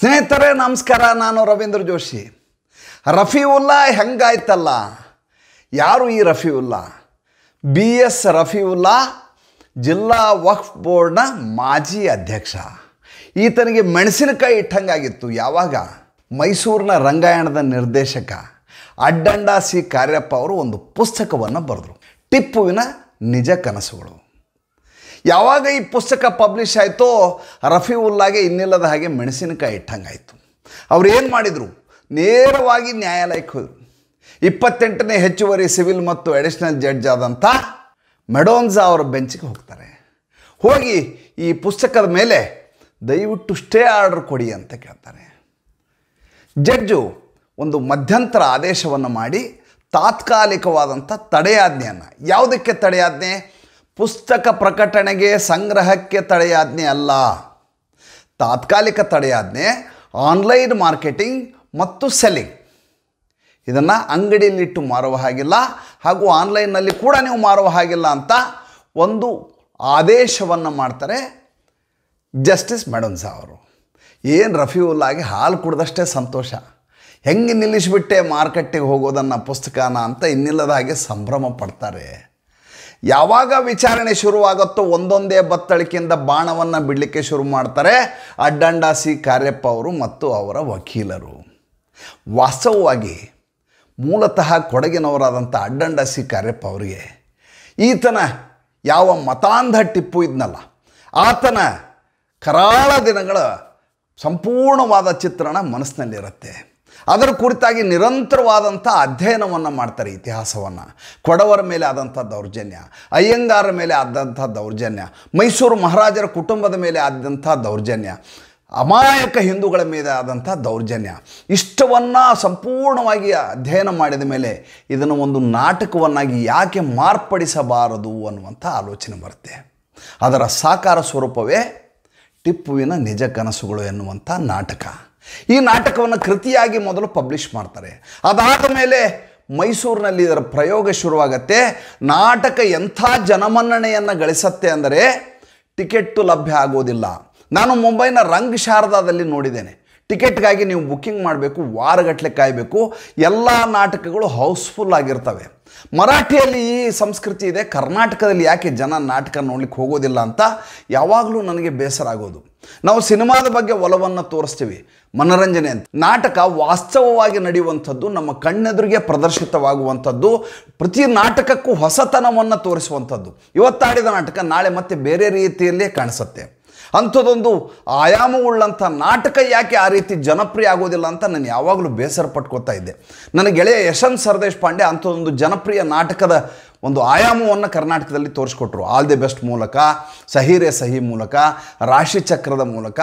ಸ್ನೇಹಿತರೆ ನಮಸ್ಕಾರ ನಾನು ರವೀಂದ್ರ ಜೋಶಿ ರಫೀವುಲ್ಲಾ ಹೆಂಗಾಯ್ತಲ್ಲ ಯಾರು ಈ ರಫೀವುಲ್ಲಾ ಬಿ ಎಸ್ ರಫೀವುಲ್ಲಾ ಜಿಲ್ಲಾ ವಕ್ಫ್ ಬೋರ್ಡ್ನ ಮಾಜಿ ಅಧ್ಯಕ್ಷ ಈತನಿಗೆ ಮೆಣಸಿನಕಾಯಿ ಇಟ್ಟಂಗಾಗಿತ್ತು ಯಾವಾಗ ಮೈಸೂರಿನ ರಂಗಾಯಣದ ನಿರ್ದೇಶಕ ಅಡ್ಡಂಡ ಸಿ ಕಾರ್ಯಪ್ಪ ಅವರು ಒಂದು ಪುಸ್ತಕವನ್ನು ಬರೆದರು ಟಿಪ್ಪುವಿನ ನಿಜ ಕನಸುಗಳು ಯಾವಾಗ ಈ ಪುಸ್ತಕ ಪಬ್ಲಿಷ್ ಆಯಿತೋ ರಫೀವುಲ್ಲಾಗೆ ಇನ್ನಿಲ್ಲದ ಹಾಗೆ ಮೆಣಸಿನಕಾಯಿ ಇಟ್ಟಂಗಾಯಿತು ಅವ್ರು ಏನು ಮಾಡಿದರು ನೇರವಾಗಿ ನ್ಯಾಯಾಲಯಕ್ಕೆ ಹೋದರು ಇಪ್ಪತ್ತೆಂಟನೇ ಹೆಚ್ಚುವರಿ ಸಿವಿಲ್ ಮತ್ತು ಅಡಿಷನಲ್ ಜಡ್ಜ್ ಆದಂಥ ಮೆಡೋನ್ಸಾ ಅವರ ಬೆಂಚಿಗೆ ಹೋಗ್ತಾರೆ ಹೋಗಿ ಈ ಪುಸ್ತಕದ ಮೇಲೆ ದಯವಿಟ್ಟು ಸ್ಟೇ ಆರ್ಡರ್ ಕೊಡಿ ಅಂತ ಕೇಳ್ತಾರೆ ಜಡ್ಜು ಒಂದು ಮಧ್ಯಂತರ ಆದೇಶವನ್ನು ಮಾಡಿ ತಾತ್ಕಾಲಿಕವಾದಂಥ ತಡೆಯಾಜ್ಞೆಯನ್ನು ಯಾವುದಕ್ಕೆ ತಡೆಯಾಜ್ಞೆ ಪುಸ್ತಕ ಪ್ರಕಟಣೆಗೆ ಸಂಗ್ರಹಕ್ಕೆ ತಡೆಯಾಜ್ಞೆ ಅಲ್ಲ ತಾತ್ಕಾಲಿಕ ತಡೆಯಾಜ್ಞೆ ಆನ್ಲೈನ್ ಮಾರ್ಕೆಟಿಂಗ್ ಮತ್ತು ಸೆಲ್ಲಿಂಗ್ ಇದನ್ನು ಅಂಗಡಿಯಲ್ಲಿಟ್ಟು ಮಾರುವ ಹಾಗಿಲ್ಲ ಹಾಗೂ ಆನ್ಲೈನ್ನಲ್ಲಿ ಕೂಡ ನೀವು ಮಾರುವ ಹಾಗಿಲ್ಲ ಅಂತ ಒಂದು ಆದೇಶವನ್ನು ಮಾಡ್ತಾರೆ ಜಸ್ಟಿಸ್ ಮೆಡನ್ಸಾ ಅವರು ಏನು ಆಗಿ ಹಾಲು ಕುಡ್ದಷ್ಟೇ ಸಂತೋಷ ಹೆಂಗೆ ನಿಲ್ಲಿಸಿಬಿಟ್ಟೆ ಮಾರ್ಕೆಟ್ಟಿಗೆ ಹೋಗೋದನ್ನು ಪುಸ್ತಕನ ಅಂತ ಇನ್ನಿಲ್ಲದ ಹಾಗೆ ಸಂಭ್ರಮ ಪಡ್ತಾರೆ ಯಾವಾಗ ವಿಚಾರಣೆ ಶುರುವಾಗುತ್ತೋ ಒಂದೊಂದೇ ಬತ್ತಳಿಕೆಯಿಂದ ಬಾಣವನ್ನು ಬಿಡಲಿಕ್ಕೆ ಶುರು ಮಾಡ್ತಾರೆ ಅಡ್ಡಂಡಾಸಿ ಕಾರ್ಯಪ್ಪ ಅವರು ಮತ್ತು ಅವರ ವಕೀಲರು ವಾಸ್ತವವಾಗಿ ಮೂಲತಃ ಕೊಡಗಿನವರಾದಂಥ ಅಡ್ಡಂಡಾಸಿ ಕಾರ್ಯಪ್ಪ ಅವರಿಗೆ ಈತನ ಯಾವ ಮತಾಂಧ ಟಿಪ್ಪು ಇದ್ನಲ್ಲ ಆತನ ಕರಾಳ ದಿನಗಳ ಸಂಪೂರ್ಣವಾದ ಚಿತ್ರಣ ಮನಸ್ಸಿನಲ್ಲಿರುತ್ತೆ ಅದರ ಕುರಿತಾಗಿ ನಿರಂತರವಾದಂಥ ಅಧ್ಯಯನವನ್ನು ಮಾಡ್ತಾರೆ ಇತಿಹಾಸವನ್ನು ಕೊಡವರ ಮೇಲೆ ಆದಂಥ ದೌರ್ಜನ್ಯ ಅಯ್ಯಂಗಾರ ಮೇಲೆ ಆದಂಥ ದೌರ್ಜನ್ಯ ಮೈಸೂರು ಮಹಾರಾಜರ ಕುಟುಂಬದ ಮೇಲೆ ಆದಂಥ ದೌರ್ಜನ್ಯ ಅಮಾಯಕ ಹಿಂದೂಗಳ ಮೇಲೆ ಆದಂಥ ದೌರ್ಜನ್ಯ ಇಷ್ಟವನ್ನು ಸಂಪೂರ್ಣವಾಗಿ ಅಧ್ಯಯನ ಮಾಡಿದ ಮೇಲೆ ಇದನ್ನು ಒಂದು ನಾಟಕವನ್ನಾಗಿ ಯಾಕೆ ಮಾರ್ಪಡಿಸಬಾರದು ಅನ್ನುವಂಥ ಆಲೋಚನೆ ಬರುತ್ತೆ ಅದರ ಸಾಕಾರ ಸ್ವರೂಪವೇ ಟಿಪ್ಪುವಿನ ನಿಜ ಕನಸುಗಳು ಎನ್ನುವಂಥ ನಾಟಕ ಈ ನಾಟಕವನ್ನು ಕೃತಿಯಾಗಿ ಮೊದಲು ಪಬ್ಲಿಷ್ ಮಾಡ್ತಾರೆ ಅದಾದ ಮೇಲೆ ಮೈಸೂರಿನಲ್ಲಿ ಇದರ ಪ್ರಯೋಗ ಶುರುವಾಗತ್ತೆ ನಾಟಕ ಎಂಥ ಜನಮನ್ನಣೆಯನ್ನು ಗಳಿಸತ್ತೆ ಅಂದರೆ ಟಿಕೆಟ್ಟು ಲಭ್ಯ ಆಗೋದಿಲ್ಲ ನಾನು ಮುಂಬೈನ ರಂಗ್ ಶಾರದಾದಲ್ಲಿ ನೋಡಿದ್ದೇನೆ ಟಿಕೆಟ್ಗಾಗಿ ನೀವು ಬುಕ್ಕಿಂಗ್ ಮಾಡಬೇಕು ವಾರಗಟ್ಟಲೆ ಕಾಯಬೇಕು ಎಲ್ಲ ನಾಟಕಗಳು ಹೌಸ್ಫುಲ್ ಆಗಿರ್ತವೆ ಮರಾಠಿಯಲ್ಲಿ ಈ ಸಂಸ್ಕೃತಿ ಇದೆ ಕರ್ನಾಟಕದಲ್ಲಿ ಯಾಕೆ ಜನ ನಾಟಕ ನೋಡ್ಲಿಕ್ಕೆ ಹೋಗೋದಿಲ್ಲ ಅಂತ ಯಾವಾಗಲೂ ನನಗೆ ಬೇಸರ ಆಗೋದು ನಾವು ಸಿನಿಮಾದ ಬಗ್ಗೆ ಒಲವನ್ನು ತೋರಿಸ್ತೀವಿ ಮನರಂಜನೆ ಅಂತ ನಾಟಕ ವಾಸ್ತವವಾಗಿ ನಡೆಯುವಂಥದ್ದು ನಮ್ಮ ಕಣ್ಣೆದುರಿಗೆ ಪ್ರದರ್ಶಿತವಾಗುವಂಥದ್ದು ಪ್ರತಿ ನಾಟಕಕ್ಕೂ ಹೊಸತನವನ್ನು ತೋರಿಸುವಂಥದ್ದು ಇವತ್ತಾಡಿದ ನಾಟಕ ನಾಳೆ ಮತ್ತೆ ಬೇರೆ ರೀತಿಯಲ್ಲೇ ಕಾಣಿಸುತ್ತೆ ಅಂಥದ್ದೊಂದು ಆಯಾಮವುಳ್ಳಂಥ ನಾಟಕ ಯಾಕೆ ಆ ರೀತಿ ಜನಪ್ರಿಯ ಆಗೋದಿಲ್ಲ ಅಂತ ನಾನು ಯಾವಾಗಲೂ ಬೇಸರ ಪಟ್ಕೋತಾ ಇದ್ದೆ ನನ್ನ ಗೆಳೆಯ ಯಶವಂತ್ ಸರದೇಶ್ ಪಾಂಡೆ ಅಂಥದ್ದೊಂದು ಜನಪ್ರಿಯ ನಾಟಕದ ಒಂದು ಆಯಾಮವನ್ನು ಕರ್ನಾಟಕದಲ್ಲಿ ತೋರಿಸ್ಕೊಟ್ರು ಆಲ್ ದಿ ಬೆಸ್ಟ್ ಮೂಲಕ ಸಹಿರೇ ಸಹಿ ಮೂಲಕ ರಾಶಿ ಚಕ್ರದ ಮೂಲಕ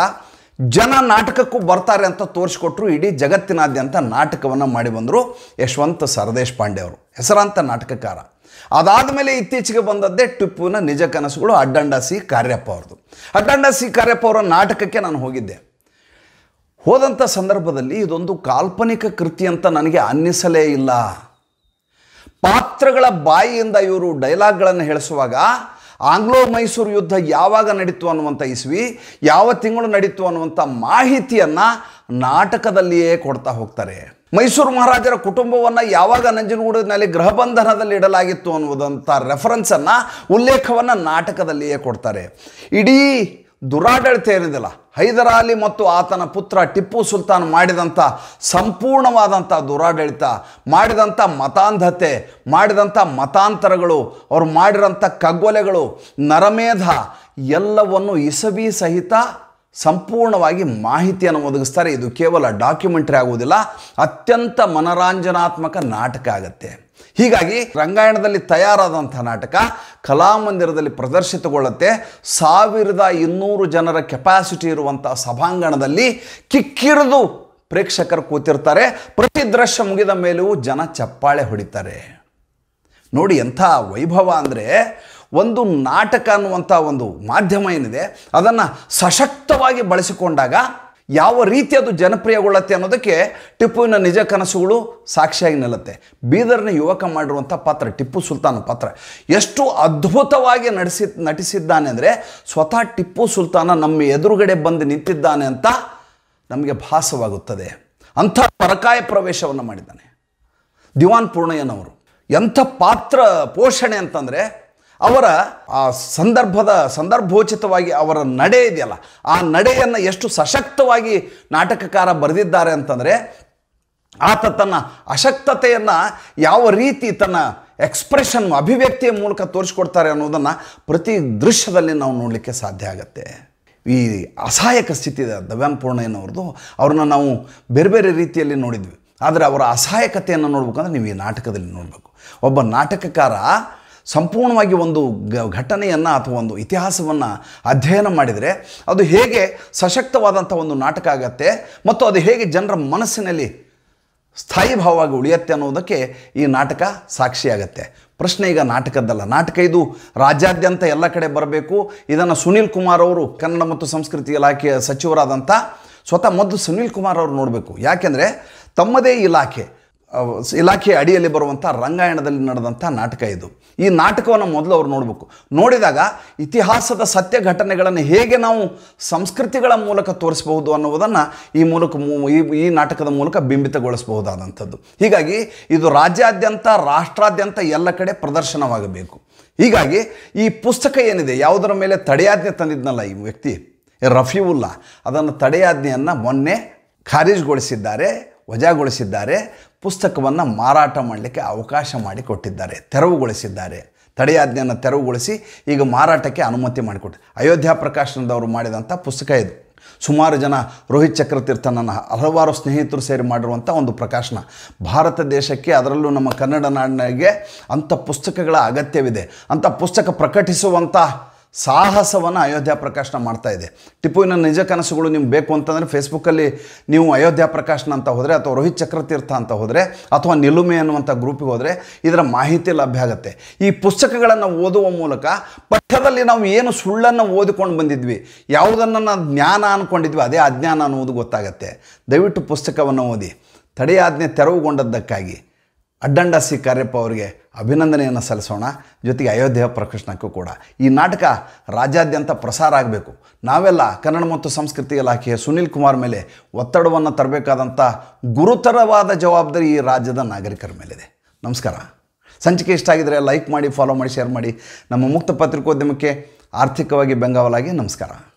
ಜನ ನಾಟಕಕ್ಕೂ ಬರ್ತಾರೆ ಅಂತ ತೋರಿಸ್ಕೊಟ್ರು ಇಡೀ ಜಗತ್ತಿನಾದ್ಯಂತ ನಾಟಕವನ್ನು ಮಾಡಿ ಬಂದರು ಯಶವಂತ ಸರದೇಶ್ ಪಾಂಡೆ ಅವರು ಹೆಸರಾಂತ ನಾಟಕಕಾರ ಅದಾದ ಮೇಲೆ ಇತ್ತೀಚೆಗೆ ಬಂದದ್ದೇ ಟಿಪ್ಪುವಿನ ನಿಜ ಕನಸುಗಳು ಅಡ್ಡಂಡ ಸಿ ಕಾರ್ಯಪ್ಪ ಅವ್ರದ್ದು ಅಡ್ಡಂಡ ಸಿ ಕಾರ್ಯಪ್ಪ ಅವರ ನಾಟಕಕ್ಕೆ ನಾನು ಹೋಗಿದ್ದೆ ಹೋದಂಥ ಸಂದರ್ಭದಲ್ಲಿ ಇದೊಂದು ಕಾಲ್ಪನಿಕ ಕೃತಿ ಅಂತ ನನಗೆ ಅನ್ನಿಸಲೇ ಇಲ್ಲ ಪಾತ್ರಗಳ ಬಾಯಿಯಿಂದ ಇವರು ಡೈಲಾಗ್ಗಳನ್ನು ಹೇಳಿಸುವಾಗ ಆಂಗ್ಲೋ ಮೈಸೂರು ಯುದ್ಧ ಯಾವಾಗ ನಡೀತು ಅನ್ನುವಂಥ ಇಸ್ವಿ ಯಾವ ತಿಂಗಳು ನಡೀತು ಅನ್ನುವಂಥ ಮಾಹಿತಿಯನ್ನು ನಾಟಕದಲ್ಲಿಯೇ ಕೊಡ್ತಾ ಹೋಗ್ತಾರೆ ಮೈಸೂರು ಮಹಾರಾಜರ ಕುಟುಂಬವನ್ನು ಯಾವಾಗ ನಂಜನಗೂಡಿನಲ್ಲಿ ಗೃಹಬಂಧನದಲ್ಲಿ ಇಡಲಾಗಿತ್ತು ಅನ್ನುವುದಂಥ ರೆಫರೆನ್ಸನ್ನು ಉಲ್ಲೇಖವನ್ನು ನಾಟಕದಲ್ಲಿಯೇ ಕೊಡ್ತಾರೆ ಇಡೀ ದುರಾಡಳಿತ ಏನಿದೆಲ್ಲ ಹೈದರಾಲಿ ಮತ್ತು ಆತನ ಪುತ್ರ ಟಿಪ್ಪು ಸುಲ್ತಾನ್ ಮಾಡಿದಂಥ ಸಂಪೂರ್ಣವಾದಂಥ ದುರಾಡಳಿತ ಮಾಡಿದಂಥ ಮತಾಂಧತೆ ಮಾಡಿದಂಥ ಮತಾಂತರಗಳು ಅವರು ಮಾಡಿರೋಂಥ ಕಗ್ಗೊಲೆಗಳು ನರಮೇಧ ಎಲ್ಲವನ್ನು ಇಸವಿ ಸಹಿತ ಸಂಪೂರ್ಣವಾಗಿ ಮಾಹಿತಿಯನ್ನು ಒದಗಿಸ್ತಾರೆ ಇದು ಕೇವಲ ಡಾಕ್ಯುಮೆಂಟ್ರಿ ಆಗುವುದಿಲ್ಲ ಅತ್ಯಂತ ಮನರಂಜನಾತ್ಮಕ ನಾಟಕ ಆಗುತ್ತೆ ಹೀಗಾಗಿ ರಂಗಾಯಣದಲ್ಲಿ ತಯಾರಾದಂಥ ನಾಟಕ ಕಲಾಮಂದಿರದಲ್ಲಿ ಪ್ರದರ್ಶಿತಗೊಳ್ಳುತ್ತೆ ಸಾವಿರದ ಇನ್ನೂರು ಜನರ ಕೆಪಾಸಿಟಿ ಇರುವಂಥ ಸಭಾಂಗಣದಲ್ಲಿ ಕಿಕ್ಕಿರಿದು ಪ್ರೇಕ್ಷಕರು ಕೂತಿರ್ತಾರೆ ಪ್ರತಿ ದೃಶ್ಯ ಮುಗಿದ ಮೇಲೂ ಜನ ಚಪ್ಪಾಳೆ ಹೊಡಿತಾರೆ ನೋಡಿ ಎಂಥ ವೈಭವ ಅಂದರೆ ಒಂದು ನಾಟಕ ಅನ್ನುವಂಥ ಒಂದು ಮಾಧ್ಯಮ ಏನಿದೆ ಅದನ್ನು ಸಶಕ್ತವಾಗಿ ಬಳಸಿಕೊಂಡಾಗ ಯಾವ ರೀತಿ ಅದು ಜನಪ್ರಿಯಗೊಳ್ಳುತ್ತೆ ಅನ್ನೋದಕ್ಕೆ ಟಿಪ್ಪುವಿನ ನಿಜ ಕನಸುಗಳು ಸಾಕ್ಷಿಯಾಗಿ ನಿಲ್ಲುತ್ತೆ ಬೀದರ್ನ ಯುವಕ ಮಾಡಿರುವಂಥ ಪಾತ್ರ ಟಿಪ್ಪು ಸುಲ್ತಾನ್ ಪಾತ್ರ ಎಷ್ಟು ಅದ್ಭುತವಾಗಿ ನಡೆಸಿ ನಟಿಸಿದ್ದಾನೆ ಅಂದರೆ ಸ್ವತಃ ಟಿಪ್ಪು ಸುಲ್ತಾನ ನಮ್ಮ ಎದುರುಗಡೆ ಬಂದು ನಿಂತಿದ್ದಾನೆ ಅಂತ ನಮಗೆ ಭಾಸವಾಗುತ್ತದೆ ಅಂಥ ಪರಕಾಯ ಪ್ರವೇಶವನ್ನು ಮಾಡಿದ್ದಾನೆ ದಿವಾನ್ ಪೂರ್ಣಯ್ಯನವರು ಎಂಥ ಪಾತ್ರ ಪೋಷಣೆ ಅಂತಂದರೆ ಅವರ ಆ ಸಂದರ್ಭದ ಸಂದರ್ಭೋಚಿತವಾಗಿ ಅವರ ನಡೆ ಇದೆಯಲ್ಲ ಆ ನಡೆಯನ್ನು ಎಷ್ಟು ಸಶಕ್ತವಾಗಿ ನಾಟಕಕಾರ ಬರೆದಿದ್ದಾರೆ ಅಂತಂದರೆ ಆತ ತನ್ನ ಅಶಕ್ತತೆಯನ್ನು ಯಾವ ರೀತಿ ತನ್ನ ಎಕ್ಸ್ಪ್ರೆಷನ್ ಅಭಿವ್ಯಕ್ತಿಯ ಮೂಲಕ ತೋರಿಸ್ಕೊಡ್ತಾರೆ ಅನ್ನೋದನ್ನು ಪ್ರತಿ ದೃಶ್ಯದಲ್ಲಿ ನಾವು ನೋಡಲಿಕ್ಕೆ ಸಾಧ್ಯ ಆಗುತ್ತೆ ಈ ಅಸಹಾಯಕ ಸ್ಥಿತಿ ಇದೆ ದವ್ಯಾನ್ಪೂರ್ಣಯ್ಯನವ್ರದ್ದು ಅವ್ರನ್ನ ನಾವು ಬೇರೆ ಬೇರೆ ರೀತಿಯಲ್ಲಿ ನೋಡಿದ್ವಿ ಆದರೆ ಅವರ ಅಸಹಾಯಕತೆಯನ್ನು ನೋಡ್ಬೇಕಂದ್ರೆ ನೀವು ಈ ನಾಟಕದಲ್ಲಿ ನೋಡಬೇಕು ಒಬ್ಬ ನಾಟಕಕಾರ ಸಂಪೂರ್ಣವಾಗಿ ಒಂದು ಘಟನೆಯನ್ನು ಅಥವಾ ಒಂದು ಇತಿಹಾಸವನ್ನು ಅಧ್ಯಯನ ಮಾಡಿದರೆ ಅದು ಹೇಗೆ ಸಶಕ್ತವಾದಂಥ ಒಂದು ನಾಟಕ ಆಗತ್ತೆ ಮತ್ತು ಅದು ಹೇಗೆ ಜನರ ಮನಸ್ಸಿನಲ್ಲಿ ಸ್ಥಾಯಿ ಭಾವವಾಗಿ ಉಳಿಯತ್ತೆ ಅನ್ನೋದಕ್ಕೆ ಈ ನಾಟಕ ಸಾಕ್ಷಿಯಾಗತ್ತೆ ಪ್ರಶ್ನೆ ಈಗ ನಾಟಕದ್ದಲ್ಲ ನಾಟಕ ಇದು ರಾಜ್ಯಾದ್ಯಂತ ಎಲ್ಲ ಕಡೆ ಬರಬೇಕು ಇದನ್ನು ಸುನೀಲ್ ಕುಮಾರ್ ಅವರು ಕನ್ನಡ ಮತ್ತು ಸಂಸ್ಕೃತಿ ಇಲಾಖೆಯ ಸಚಿವರಾದಂಥ ಸ್ವತಃ ಮೊದಲು ಸುನೀಲ್ ಕುಮಾರ್ ಅವರು ನೋಡಬೇಕು ಯಾಕೆಂದರೆ ತಮ್ಮದೇ ಇಲಾಖೆ ಇಲಾಖೆ ಅಡಿಯಲ್ಲಿ ಬರುವಂಥ ರಂಗಾಯಣದಲ್ಲಿ ನಡೆದಂಥ ನಾಟಕ ಇದು ಈ ನಾಟಕವನ್ನು ಮೊದಲು ಅವ್ರು ನೋಡಬೇಕು ನೋಡಿದಾಗ ಇತಿಹಾಸದ ಸತ್ಯ ಘಟನೆಗಳನ್ನು ಹೇಗೆ ನಾವು ಸಂಸ್ಕೃತಿಗಳ ಮೂಲಕ ತೋರಿಸಬಹುದು ಅನ್ನುವುದನ್ನು ಈ ಮೂಲಕ ಈ ನಾಟಕದ ಮೂಲಕ ಬಿಂಬಿತಗೊಳಿಸಬಹುದಾದಂಥದ್ದು ಹೀಗಾಗಿ ಇದು ರಾಜ್ಯಾದ್ಯಂತ ರಾಷ್ಟ್ರಾದ್ಯಂತ ಎಲ್ಲ ಕಡೆ ಪ್ರದರ್ಶನವಾಗಬೇಕು ಹೀಗಾಗಿ ಈ ಪುಸ್ತಕ ಏನಿದೆ ಯಾವುದರ ಮೇಲೆ ತಡೆಯಾಜ್ಞೆ ತಂದಿದ್ನಲ್ಲ ಈ ವ್ಯಕ್ತಿ ರಫೀವುಲ್ಲ ಅದನ್ನು ತಡೆಯಾಜ್ಞೆಯನ್ನು ಮೊನ್ನೆ ಖಾರಿಜ್ಗೊಳಿಸಿದ್ದಾರೆ ವಜಾಗೊಳಿಸಿದ್ದಾರೆ ಪುಸ್ತಕವನ್ನು ಮಾರಾಟ ಮಾಡಲಿಕ್ಕೆ ಅವಕಾಶ ಮಾಡಿಕೊಟ್ಟಿದ್ದಾರೆ ತೆರವುಗೊಳಿಸಿದ್ದಾರೆ ತಡೆಯಾಜ್ಞೆಯನ್ನು ತೆರವುಗೊಳಿಸಿ ಈಗ ಮಾರಾಟಕ್ಕೆ ಅನುಮತಿ ಮಾಡಿಕೊಟ್ಟು ಅಯೋಧ್ಯ ಪ್ರಕಾಶನದವರು ಮಾಡಿದಂಥ ಪುಸ್ತಕ ಇದು ಸುಮಾರು ಜನ ರೋಹಿತ್ ಚಕ್ರತೀರ್ಥ ನನ್ನ ಹಲವಾರು ಸ್ನೇಹಿತರು ಸೇರಿ ಮಾಡಿರುವಂಥ ಒಂದು ಪ್ರಕಾಶನ ಭಾರತ ದೇಶಕ್ಕೆ ಅದರಲ್ಲೂ ನಮ್ಮ ಕನ್ನಡ ನಾಡಿಗೆ ಅಂಥ ಪುಸ್ತಕಗಳ ಅಗತ್ಯವಿದೆ ಅಂಥ ಪುಸ್ತಕ ಪ್ರಕಟಿಸುವಂಥ ಸಾಹಸವನ್ನು ಅಯೋಧ್ಯ ಪ್ರಕಾಶನ ಮಾಡ್ತಾ ಇದೆ ಟಿಪ್ಪುವಿನ ನಿಜ ಕನಸುಗಳು ನಿಮ್ಗೆ ಬೇಕು ಅಂತಂದರೆ ಫೇಸ್ಬುಕ್ಕಲ್ಲಿ ನೀವು ಅಯೋಧ್ಯ ಪ್ರಕಾಶನ ಅಂತ ಹೋದರೆ ಅಥವಾ ರೋಹಿತ್ ಚಕ್ರತೀರ್ಥ ಅಂತ ಹೋದರೆ ಅಥವಾ ನಿಲುಮೆ ಅನ್ನುವಂಥ ಗ್ರೂಪಿಗೆ ಹೋದರೆ ಇದರ ಮಾಹಿತಿ ಲಭ್ಯ ಆಗುತ್ತೆ ಈ ಪುಸ್ತಕಗಳನ್ನು ಓದುವ ಮೂಲಕ ಪಠ್ಯದಲ್ಲಿ ನಾವು ಏನು ಸುಳ್ಳನ್ನು ಓದಿಕೊಂಡು ಬಂದಿದ್ವಿ ಯಾವುದನ್ನು ಜ್ಞಾನ ಅಂದ್ಕೊಂಡಿದ್ವಿ ಅದೇ ಅಜ್ಞಾನ ಅನ್ನುವುದು ಗೊತ್ತಾಗುತ್ತೆ ದಯವಿಟ್ಟು ಪುಸ್ತಕವನ್ನು ಓದಿ ತಡೆಯಾಜ್ಞೆ ತೆರವುಗೊಂಡದ್ದಕ್ಕಾಗಿ ಸಿ ಕಾರ್ಯಪ್ಪ ಅವರಿಗೆ ಅಭಿನಂದನೆಯನ್ನು ಸಲ್ಲಿಸೋಣ ಜೊತೆಗೆ ಅಯೋಧ್ಯೆ ಪ್ರಕೃಷ್ಣಕ್ಕೂ ಕೂಡ ಈ ನಾಟಕ ರಾಜ್ಯಾದ್ಯಂತ ಪ್ರಸಾರ ಆಗಬೇಕು ನಾವೆಲ್ಲ ಕನ್ನಡ ಮತ್ತು ಸಂಸ್ಕೃತಿ ಇಲಾಖೆಯ ಸುನೀಲ್ ಕುಮಾರ್ ಮೇಲೆ ಒತ್ತಡವನ್ನು ತರಬೇಕಾದಂಥ ಗುರುತರವಾದ ಜವಾಬ್ದಾರಿ ಈ ರಾಜ್ಯದ ನಾಗರಿಕರ ಮೇಲಿದೆ ನಮಸ್ಕಾರ ಸಂಚಿಕೆ ಇಷ್ಟ ಆಗಿದರೆ ಲೈಕ್ ಮಾಡಿ ಫಾಲೋ ಮಾಡಿ ಶೇರ್ ಮಾಡಿ ನಮ್ಮ ಮುಕ್ತ ಪತ್ರಿಕೋದ್ಯಮಕ್ಕೆ ಆರ್ಥಿಕವಾಗಿ ಬೆಂಗಾವಲಾಗಿ ನಮಸ್ಕಾರ